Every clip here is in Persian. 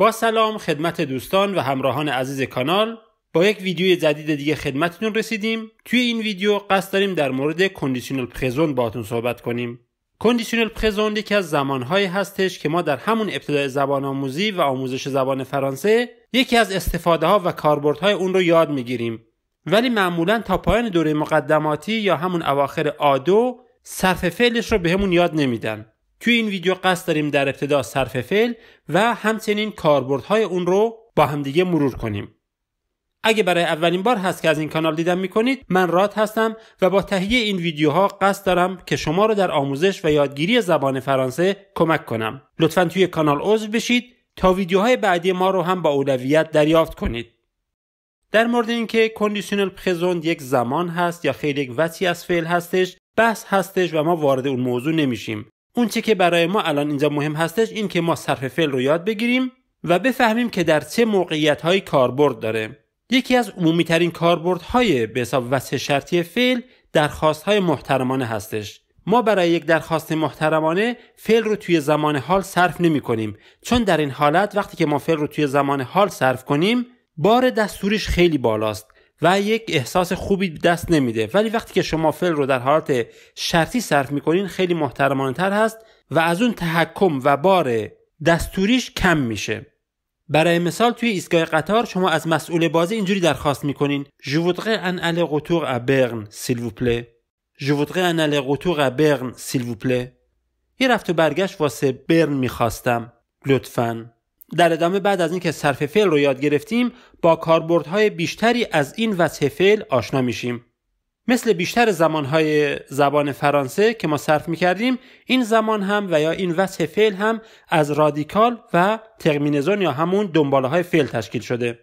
با سلام خدمت دوستان و همراهان عزیز کانال با یک ویدیوی جدید دیگه خدمتتون رسیدیم توی این ویدیو قصد داریم در مورد کندیشنال پرزون باهاتون صحبت کنیم کندیشنال پرزون یکی از زمانهایی هستش که ما در همون ابتدای زبان آموزی و آموزش زبان فرانسه یکی از استفاده ها و کاربردهای اون رو یاد میگیریم ولی معمولا تا پایان دوره مقدماتی یا همون اواخر آدو صرف فعلش رو بهمون یاد نمیدن توی این ویدیو قصد داریم در ابتدا صرف فعل و همچنین کاربردهای اون رو با همدیگه مرور کنیم. اگه برای اولین بار هست که از این کانال دیدن میکنید من راد هستم و با تهیه این ویدیوها قصد دارم که شما رو در آموزش و یادگیری زبان فرانسه کمک کنم لطفا توی کانال عضو بشید تا ویدیوهای بعدی ما رو هم با اولویت دریافت کنید در مورد اینکه کندیشنال پرزنت یک زمان هست یا خیلی یک وقتی از فعل هستش بحث هستش و ما وارد اون موضوع نمیشیم اون که برای ما الان اینجا مهم هستش این که ما صرف فعل رو یاد بگیریم و بفهمیم که در چه موقعیت های کاربرد داره یکی از عمومیترین های به حساب وصف شرطی فعل درخواست های محترمانه هستش ما برای یک درخواست محترمانه فعل رو توی زمان حال صرف نمی کنیم چون در این حالت وقتی که ما فعل رو توی زمان حال صرف کنیم بار دستوریش خیلی بالاست و یک احساس خوبی دست نمیده ولی وقتی که شما فعل رو در حالت شرطی صرف میکنین خیلی محترمانه تر هست و از اون تحکم و بار دستوریش کم میشه برای مثال توی ایستگاه قطار شما از مسئول بازی اینجوری درخواست میکنین ژوودغه ان ال ا برن سیلوپله ژوودغه ان ال برن plaît. یه رفت و برگشت واسه برن میخواستم لطفاً در ادامه بعد از اینکه صرف فعل رو یاد گرفتیم با کاربردهای بیشتری از این وصف فعل آشنا میشیم مثل بیشتر زمانهای زبان فرانسه که ما صرف میکردیم این زمان هم و یا این وصف فعل هم از رادیکال و ترمینزون یا همون دنباله های فعل تشکیل شده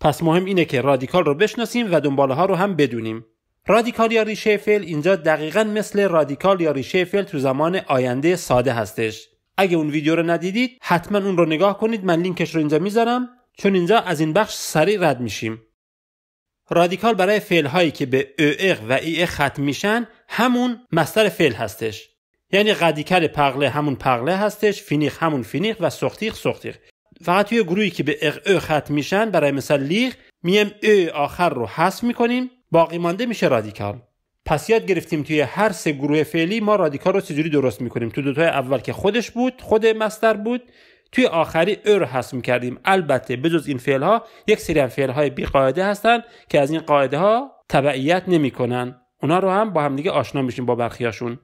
پس مهم اینه که رادیکال رو بشناسیم و دنباله ها رو هم بدونیم رادیکال یا ریشه فعل اینجا دقیقا مثل رادیکال یا ریشه فعل تو زمان آینده ساده هستش اگه اون ویدیو رو ندیدید حتما اون رو نگاه کنید من لینکش رو اینجا میذارم چون اینجا از این بخش سریع رد میشیم رادیکال برای فعل هایی که به اق و ای ختم میشن همون مصدر فعل هستش یعنی قدیکل پغله همون پغله هستش فینیخ همون فینیخ و سختیخ سختیخ فقط توی گروهی که به اق او ختم میشن برای مثال لیخ میم او آخر رو حذف میکنیم باقی مانده میشه رادیکال پس یاد گرفتیم توی هر سه گروه فعلی ما رادیکال رو چجوری درست میکنیم تو دوتای اول که خودش بود خود مستر بود توی آخری ار حذف کردیم البته بجز این فعل ها یک سری هم فعل های بی قاعده هستن که از این قاعده ها تبعیت نمیکنن اونا رو هم با همدیگه آشنا میشیم با برخیاشون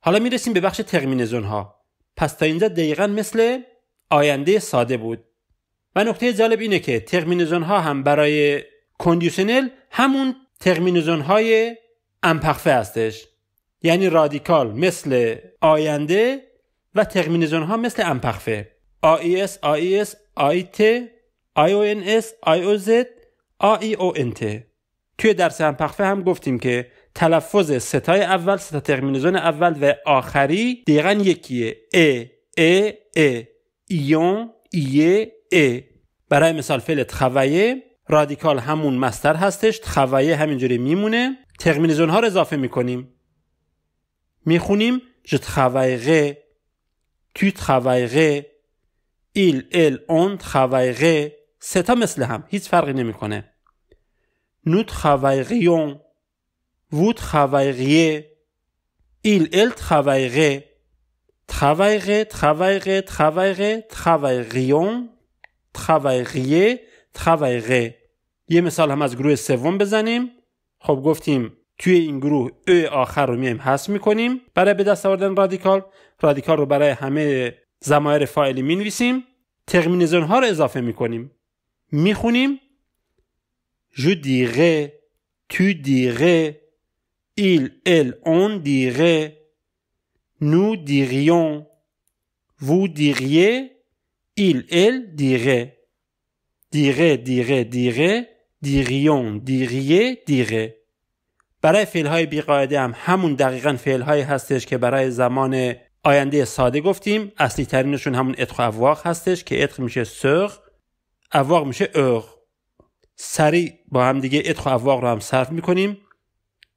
حالا میرسیم به بخش تقمین ها پس تا اینجا دقیقا مثل آینده ساده بود و نکته جالب اینه که تقمین ها هم برای کندیشنل همون تقمین های امپخفه هستش یعنی رادیکال مثل آینده و ترمینزون ها مثل امپخفه AES, AES, AIT, IONS, IOZ, AEONT توی درس امپخفه هم گفتیم که تلفظ ستای اول ستا ترمینزون اول و آخری دقیقا یکیه ا ا ا ایون ایه ا برای مثال فعل تخویه رادیکال همون مستر هستش تخویه همینجوری میمونه ترمینزون ها رو اضافه میکنیم میخونیم je travaillerai tu travaillerai il elle on travaillerait سه تا مثل هم هیچ فرقی نمیکنه nous travaillerions vous travailleriez il elle travaillerait travaillerait travaillerait travaillerait travaillerions travailleriez travaillerait یه مثال هم از گروه سوم بزنیم خب گفتیم توی این گروه ا آخر رو میایم حذف میکنیم برای به دست آوردن رادیکال رادیکال رو برای همه زمایر فاعلی مینویسیم ترمینزون ها رو اضافه میکنیم میخونیم جو دیغه تو دیغه ایل ال اون دیغه نو دیغیون وو دیغیه ایل ال دیغه دیغه دیغه دیغه دیغیون دیغیه دیغه برای فعل های قاعده هم همون دقیقا فعل هستش که برای زمان آینده ساده گفتیم اصلی ترینشون همون اتخ و افواق هستش که اتخ میشه سر، افواق میشه اغ سری با هم دیگه اتخ و افواق رو هم صرف میکنیم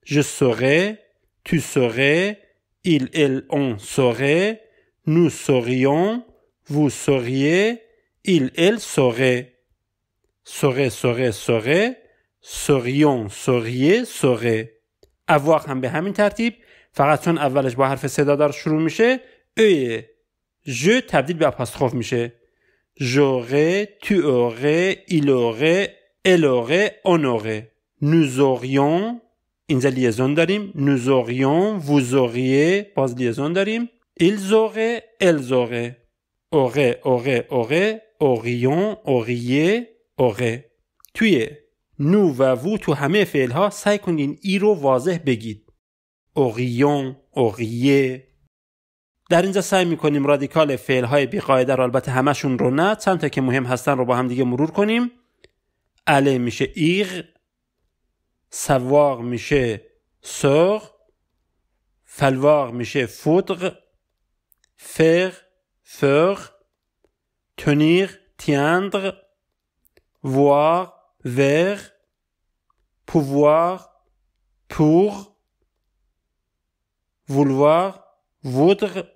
ژ سره. تو سره. ایل ال اون نو نو وو وو سریه. ایل ال سره. سره سره سره. serions, سریه اواق هم به همین ترتیب فقط چون اولش با حرف صدادار شروع میشه ای ژ تبدیل به اپاستروف میشه ژوغه اوغه ایلوغه الوغه اونوغه نوزوغیون اینجا لیزون داریم نوزوغیون وزوغیه باز لیزون داریم ایلزوغه الزوغه اوغه اوغه اوغه اوغیون اوغیه اوغه توی نو و وو تو همه فعل ها سعی کنین ای رو واضح بگید اوغیون، اوقیه در اینجا سعی میکنیم رادیکال فعل های بیقاعده رو البته همشون رو نه چند تا که مهم هستن رو با هم دیگه مرور کنیم اله میشه ایغ سواغ میشه سوغ فلواغ میشه فودغ فر فر تنیغ تیندغ وار vers, pouvoir, pour, vouloir, voudre,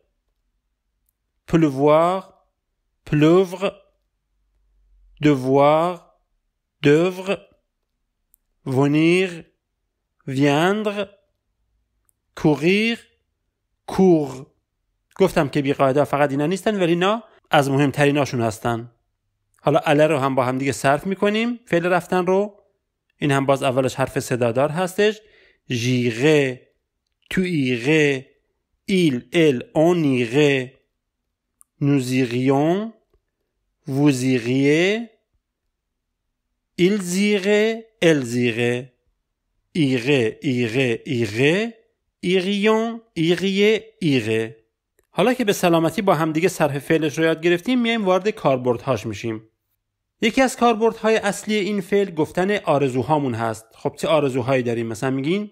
pleuvoir, pleuvre, devoir, d'œuvre, venir, viendre, courir, کور گفتم که بی بیقاعده فقط اینا نیستن ولی اینا از مهمتریناشون هستن حالا اله رو هم با هم دیگه صرف میکنیم فعل رفتن رو این هم باز اولش حرف صدادار هستش ژیغه ایغه ایل ال اونیغه نوزیغیون ووزیغیه ایل زیغه ال زیغه ایغه ایغه ایغه ایغیون ایغیه ایغه حالا که به سلامتی با همدیگه صرف فعلش رو یاد گرفتیم میایم وارد کاربردهاش میشیم یکی از کاربردهای اصلی این فعل گفتن آرزوهامون هست خب چه آرزوهایی داریم مثلا میگین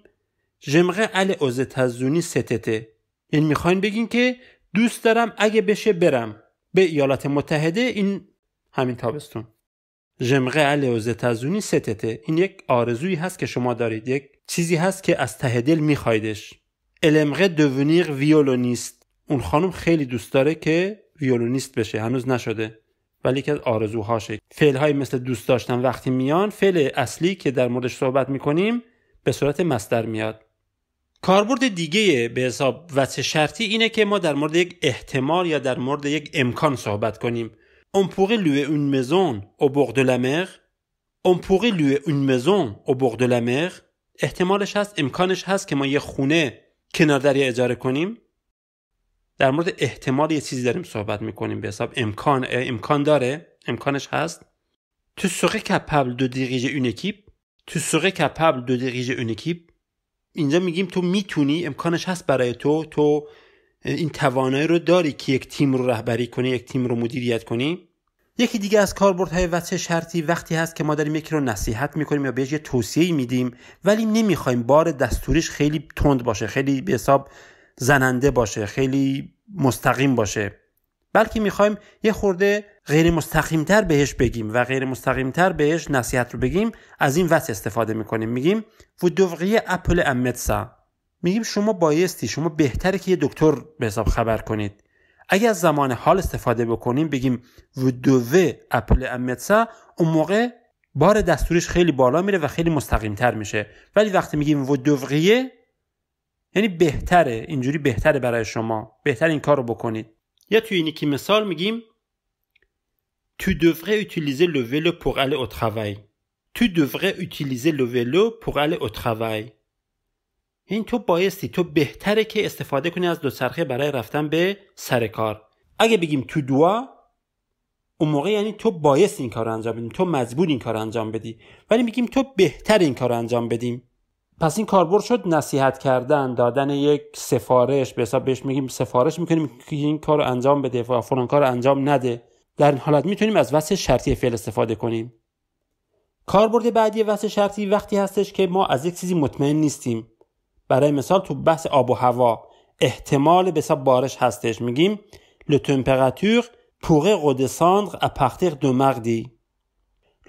جمغه ال اوز تزونی ستته این یعنی میخواین بگین که دوست دارم اگه بشه برم به ایالات متحده این همین تابستون جمغه ال اوز تزونی ستته این یک آرزویی هست که شما دارید یک چیزی هست که از ته دل میخوایدش المغه دوونیغ ویولونیست اون خانم خیلی دوست داره که ویولونیست بشه هنوز نشده ولی که از آرزوهاشه فعلهایی مثل دوست داشتن وقتی میان فعل اصلی که در موردش صحبت میکنیم به صورت مصدر میاد کاربرد دیگه به حساب وجه شرطی اینه که ما در مورد یک احتمال یا در مورد یک امکان صحبت کنیم اون پوغ لوی اون مزون او لا لمر اون اون مزون او احتمالش هست امکانش هست که ما یه خونه کنار دریا اجاره کنیم در مورد احتمال یه چیزی داریم صحبت میکنیم به حساب امکان امکان داره امکانش هست تو سوره کپبل دو دیریژه اون اکیپ تو سوره کپبل دو دیریژه اون اکیپ اینجا میگیم تو میتونی امکانش هست برای تو تو این توانایی رو داری که یک تیم رو رهبری کنی یک تیم رو مدیریت کنی یکی دیگه از کاربردهای وچه شرطی وقتی هست که ما داریم یکی رو نصیحت میکنیم یا بهش یه توصیه میدیم ولی نمیخوایم بار دستوریش خیلی تند باشه خیلی به حساب زننده باشه خیلی مستقیم باشه بلکه میخوایم یه خورده غیر تر بهش بگیم و غیر تر بهش نصیحت رو بگیم از این وصف استفاده میکنیم میگیم و اپل امتسا میگیم شما بایستی شما بهتره که یه دکتر به حساب خبر کنید اگر از زمان حال استفاده بکنیم بگیم و اپل امتسا اون موقع بار دستوریش خیلی بالا میره و خیلی مستقیم تر میشه ولی وقتی میگیم و یعنی بهتره اینجوری بهتره برای شما بهتر این کار رو بکنید یا توی اینی که مثال میگیم تو devrais utiliser le vélo pour aller au travail. Tu devrais utiliser le این تو بایستی تو بهتره که استفاده کنی از دوچرخه برای رفتن به سر کار. اگه بگیم تو دوا اون موقع یعنی تو بایست این کار رو انجام بدیم تو مجبور این کار انجام بدی ولی میگیم تو بهتر این کار انجام بدیم پس این کاربرد شد نصیحت کردن دادن یک سفارش به حساب بهش میگیم سفارش میکنیم که این کار انجام بده و فلان کار انجام نده در این حالت میتونیم از وصل شرطی فعل استفاده کنیم کاربرد بعدی وصل شرطی وقتی هستش که ما از یک چیزی مطمئن نیستیم برای مثال تو بحث آب و هوا احتمال به بارش هستش میگیم لو پوغ pourrait redescendre ا پارتیر دو mardi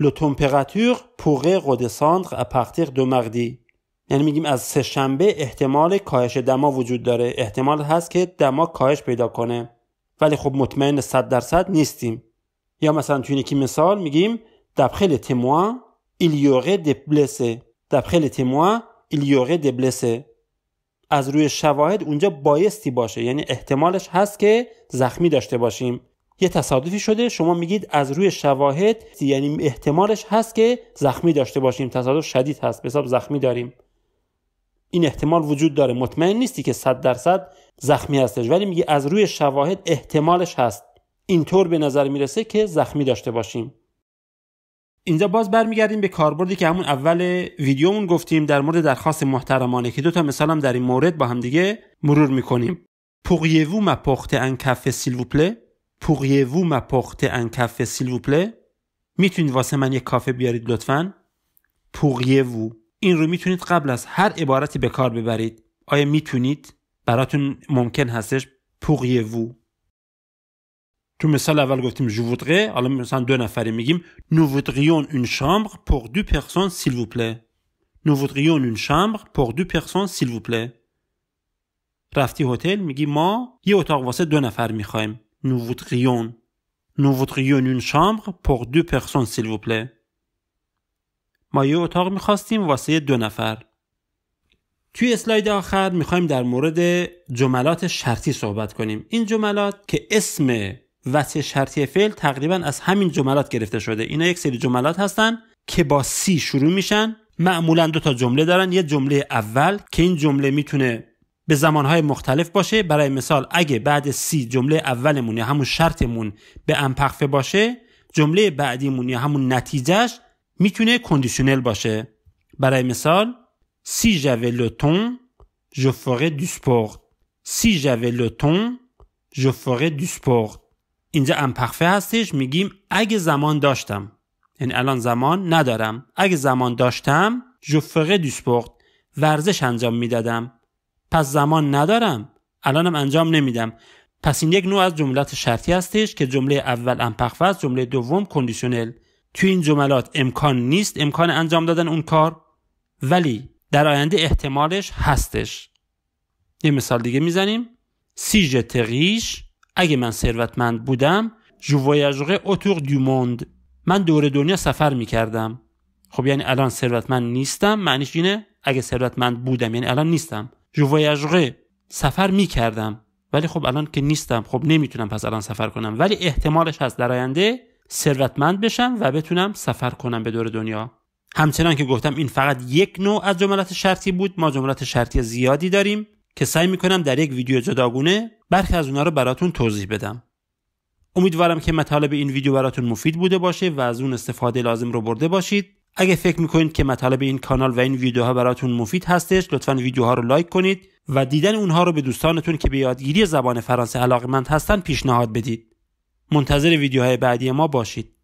لو تمپراتور یعنی میگیم از سه شنبه احتمال کاهش دما وجود داره احتمال هست که دما کاهش پیدا کنه ولی خب مطمئن 100 درصد نیستیم یا مثلا توی یکی مثال میگیم دبخل تموا ایلیوره دبلسه دبخل تموا د دبلسه از روی شواهد اونجا بایستی باشه یعنی احتمالش هست که زخمی داشته باشیم یه تصادفی شده شما میگید از روی شواهد یعنی احتمالش هست که زخمی داشته باشیم تصادف شدید هست به حساب زخمی داریم این احتمال وجود داره مطمئن نیستی که صد درصد زخمی هستش ولی میگه از روی شواهد احتمالش هست اینطور به نظر میرسه که زخمی داشته باشیم اینجا باز برمیگردیم به کاربردی که همون اول ویدیومون گفتیم در مورد درخواست محترمانه که دو تا هم در این مورد با هم دیگه مرور میکنیم پوغیوو ما پخت ان کافه سیلوپله پوغیوو ما پخت ان کافه میتونید واسه من یه کافه بیارید لطفا پوغیوو این رو میتونید قبل از هر عبارتی به کار ببرید آیا میتونید براتون ممکن هستش پوغی وو تو مثال اول گفتیم جو ودغه حالا مثلا دو نفری میگیم نو ودغیون اون شامبر پور دو پرسون سیل وو پلی نو ودغیون اون شامبر پور دو پرسون سیل وو رفتی هتل میگی ما یه اتاق واسه دو نفر میخوایم نو ودغیون نو اون شامبر پور دو پرسون سیل ما یه اتاق میخواستیم واسه دو نفر توی اسلاید آخر میخوایم در مورد جملات شرطی صحبت کنیم این جملات که اسم وصف شرطی فعل تقریبا از همین جملات گرفته شده اینا یک سری جملات هستن که با سی شروع میشن معمولا دو تا جمله دارن یه جمله اول که این جمله میتونه به زمانهای مختلف باشه برای مثال اگه بعد سی جمله اولمون یا همون شرطمون به انپخفه باشه جمله بعدیمون یا همون نتیجهش میتونه کندیشنل باشه برای مثال سی جاوه le je سی j'avais le temps je اینجا امپرفه هستش میگیم اگه زمان داشتم یعنی الان زمان ندارم اگه زمان داشتم دو دیسپورت ورزش انجام میدادم پس زمان ندارم الانم انجام نمیدم پس این یک نوع از جملات شرطی هستش که جمله اول امپخفه است جمله دوم کندیشنل توی این جملات امکان نیست امکان انجام دادن اون کار ولی در آینده احتمالش هستش یه مثال دیگه میزنیم سیژ تقیش اگه من ثروتمند بودم جو ویاجوغه اتور دو من دور دنیا سفر میکردم خب یعنی الان ثروتمند نیستم معنیش اینه اگه ثروتمند بودم یعنی الان نیستم جو سفر میکردم ولی خب الان که نیستم خب نمیتونم پس الان سفر کنم ولی احتمالش هست در آینده ثروتمند بشم و بتونم سفر کنم به دور دنیا همچنان که گفتم این فقط یک نوع از جملات شرطی بود ما جملات شرطی زیادی داریم که سعی میکنم در یک ویدیو جداگونه برخی از اونها رو براتون توضیح بدم امیدوارم که مطالب این ویدیو براتون مفید بوده باشه و از اون استفاده لازم رو برده باشید اگه فکر میکنید که مطالب این کانال و این ویدیوها براتون مفید هستش لطفا ویدیوها رو لایک کنید و دیدن اونها رو به دوستانتون که به یادگیری زبان فرانسه علاقمند هستن پیشنهاد بدید منتظر ویدیوهای بعدی ما باشید